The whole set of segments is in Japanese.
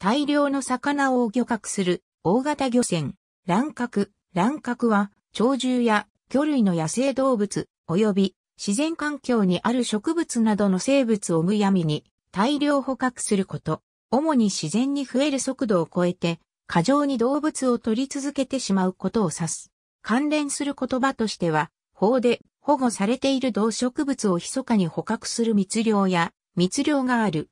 大量の魚を漁獲する大型漁船、乱獲。乱獲は、鳥獣や魚類の野生動物、及び自然環境にある植物などの生物をむやみに大量捕獲すること。主に自然に増える速度を超えて、過剰に動物を取り続けてしまうことを指す。関連する言葉としては、法で保護されている動植物を密かに捕獲する密漁や、密漁がある。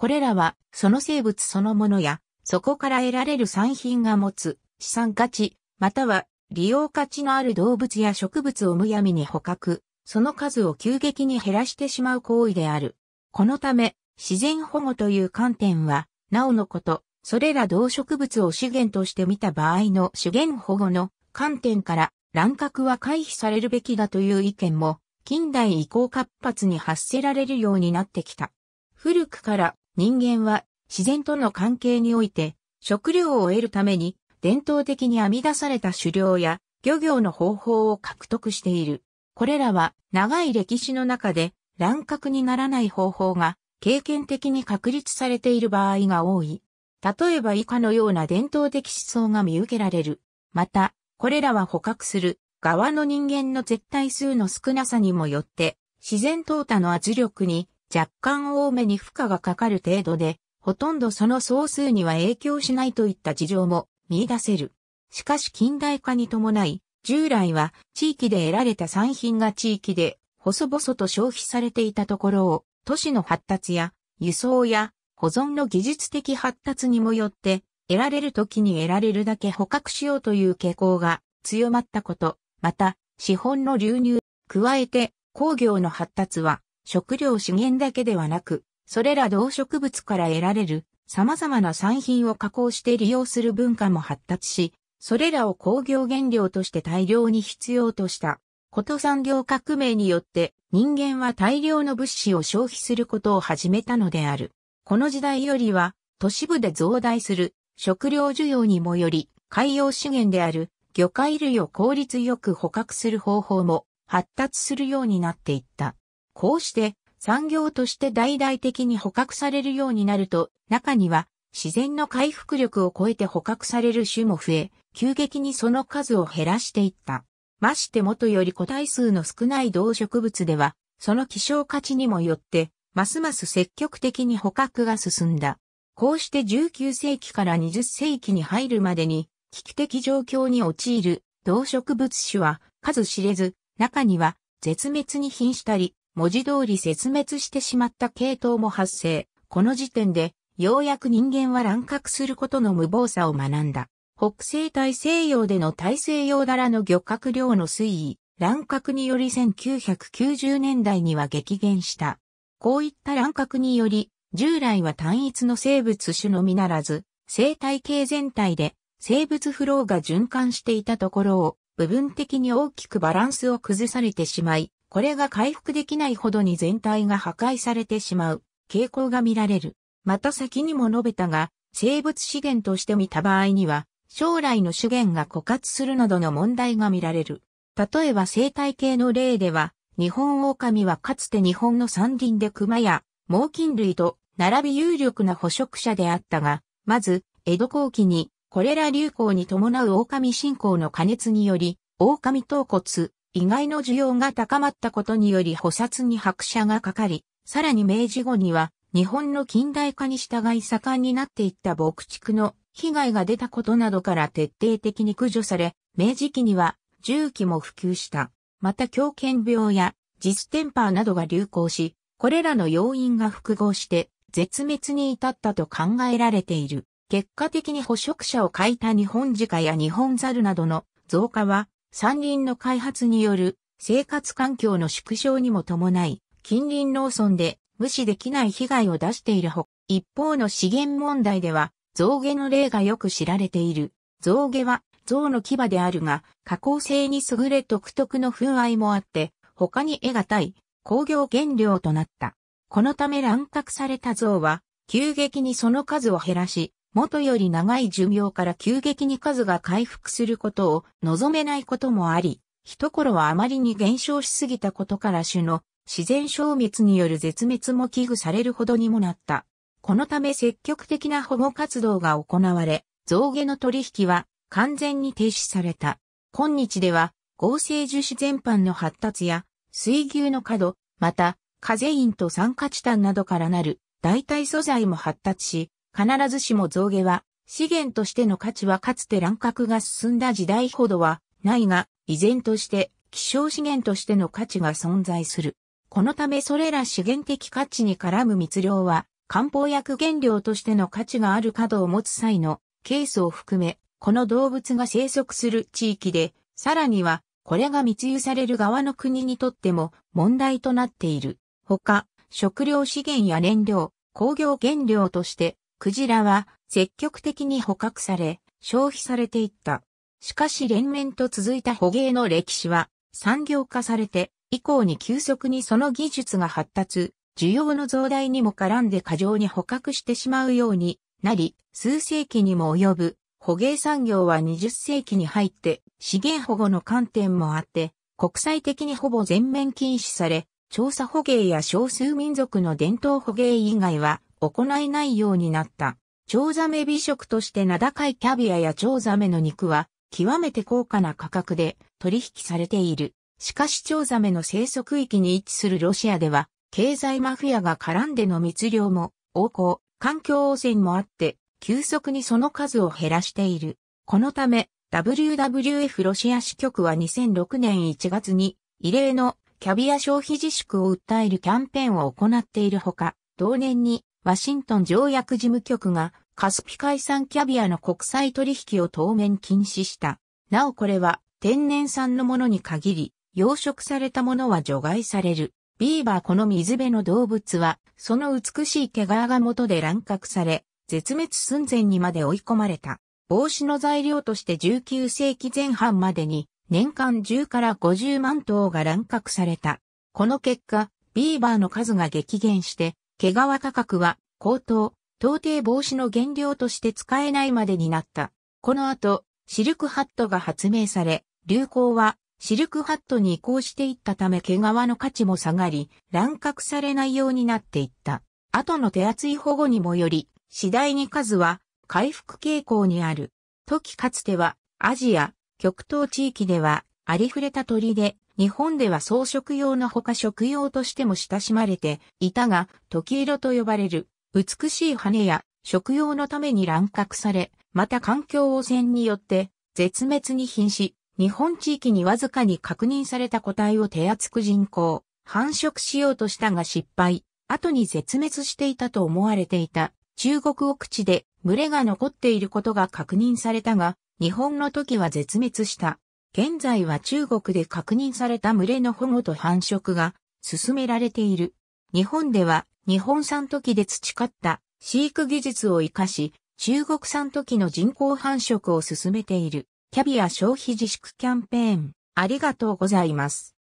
これらは、その生物そのものや、そこから得られる産品が持つ、資産価値、または、利用価値のある動物や植物をむやみに捕獲、その数を急激に減らしてしまう行為である。このため、自然保護という観点は、なおのこと、それら動植物を資源として見た場合の資源保護の観点から、乱獲は回避されるべきだという意見も、近代以降活発に発せられるようになってきた。古くから人間は自然との関係において食料を得るために伝統的に編み出された狩猟や漁業の方法を獲得している。これらは長い歴史の中で乱獲にならない方法が経験的に確立されている場合が多い。例えば以下のような伝統的思想が見受けられる。また、これらは捕獲する側の人間の絶対数の少なさにもよって、自然淘汰の圧力に若干多めに負荷がかかる程度で、ほとんどその総数には影響しないといった事情も見出せる。しかし近代化に伴い、従来は地域で得られた産品が地域で細々と消費されていたところを、都市の発達や輸送や保存の技術的発達にもよって、得られる時に得られるだけ捕獲しようという傾向が強まったこと、また、資本の流入、加えて工業の発達は食料資源だけではなく、それら動植物から得られる様々な産品を加工して利用する文化も発達し、それらを工業原料として大量に必要とした。こと産業革命によって人間は大量の物資を消費することを始めたのである。この時代よりは都市部で増大する食料需要にもより海洋資源である魚介類を効率よく捕獲する方法も発達するようになっていった。こうして産業として大々的に捕獲されるようになると、中には自然の回復力を超えて捕獲される種も増え、急激にその数を減らしていった。ましてもとより個体数の少ない動植物では、その希少価値にもよって、ますます積極的に捕獲が進んだ。こうして19世紀から20世紀に入るまでに、危機的状況に陥る動植物種は数知れず、中には絶滅に瀕したり、文字通り絶滅してしまった系統も発生。この時点で、ようやく人間は乱獲することの無謀さを学んだ。北西大西洋での大西洋だらの漁獲量の推移、乱獲により1990年代には激減した。こういった乱獲により、従来は単一の生物種のみならず、生態系全体で生物フローが循環していたところを、部分的に大きくバランスを崩されてしまい、これが回復できないほどに全体が破壊されてしまう傾向が見られる。また先にも述べたが、生物資源として見た場合には、将来の資源が枯渇するなどの問題が見られる。例えば生態系の例では、日本狼はかつて日本の山林で熊や猛禽類と並び有力な捕食者であったが、まず、江戸後期に、これら流行に伴う狼信仰の加熱により、狼頭骨、意外の需要が高まったことにより補殺に拍車がかかり、さらに明治後には日本の近代化に従い盛んになっていった牧畜の被害が出たことなどから徹底的に駆除され、明治期には重機も普及した。また狂犬病や実ステンパーなどが流行し、これらの要因が複合して絶滅に至ったと考えられている。結果的に捕食者を欠いた日本鹿や日本猿などの増加は山林の開発による生活環境の縮小にも伴い、近隣農村で無視できない被害を出しているほ、一方の資源問題では、象牙の例がよく知られている。象牙は象の牙であるが、加工性に優れ独特の風合いもあって、他に得たい工業原料となった。このため乱獲された象は、急激にその数を減らし、元より長い寿命から急激に数が回復することを望めないこともあり、一頃はあまりに減少しすぎたことから種の自然消滅による絶滅も危惧されるほどにもなった。このため積極的な保護活動が行われ、象牙の取引は完全に停止された。今日では合成樹脂全般の発達や水牛の角、またカゼインと酸化チタンなどからなる代替素材も発達し、必ずしも象牙は、資源としての価値はかつて乱獲が進んだ時代ほどはないが、依然として希少資源としての価値が存在する。このためそれら資源的価値に絡む密漁は、漢方薬原料としての価値がある角を持つ際のケースを含め、この動物が生息する地域で、さらには、これが密輸される側の国にとっても問題となっている。他、食料資源や燃料、工業原料としてクジラは積極的に捕獲され、消費されていった。しかし連綿と続いた捕鯨の歴史は産業化されて以降に急速にその技術が発達、需要の増大にも絡んで過剰に捕獲してしまうようになり、数世紀にも及ぶ捕鯨産業は20世紀に入って資源保護の観点もあって、国際的にほぼ全面禁止され、調査捕鯨や少数民族の伝統捕鯨以外は行えないようになった。蝶ザメ美食として名高いキャビアや蝶ザメの肉は、極めて高価な価格で取引されている。しかし蝶ザメの生息域に位置するロシアでは、経済マフィアが絡んでの密漁も、横行、環境汚染もあって、急速にその数を減らしている。このため、WWF ロシア支局は2006年1月に、異例のキャビア消費自粛を訴えるキャンペーンを行っているほか、同年にワシントン条約事務局がカスピ海産キャビアの国際取引を当面禁止した。なおこれは天然産のものに限り、養殖されたものは除外される。ビーバーこの水辺の動物は、その美しい毛皮が元で乱獲され、絶滅寸前にまで追い込まれた。帽子の材料として19世紀前半までに、年間10から50万頭が乱獲された。この結果、ビーバーの数が激減して、毛皮価格は高騰、到底防止の原料として使えないまでになった。この後、シルクハットが発明され、流行はシルクハットに移行していったため毛皮の価値も下がり、乱獲されないようになっていった。後の手厚い保護にもより、次第に数は回復傾向にある。時かつてはアジア、極東地域ではありふれた鳥で日本では装飾用のほか食用としても親しまれていたが、時色と呼ばれる美しい羽や食用のために乱獲され、また環境汚染によって絶滅に瀕し、日本地域にわずかに確認された個体を手厚く人工、繁殖しようとしたが失敗、後に絶滅していたと思われていた中国奥地で群れが残っていることが確認されたが、日本の時は絶滅した。現在は中国で確認された群れの保護と繁殖が進められている。日本では日本産時で培った飼育技術を活かし、中国産時の人工繁殖を進めている。キャビア消費自粛キャンペーン、ありがとうございます。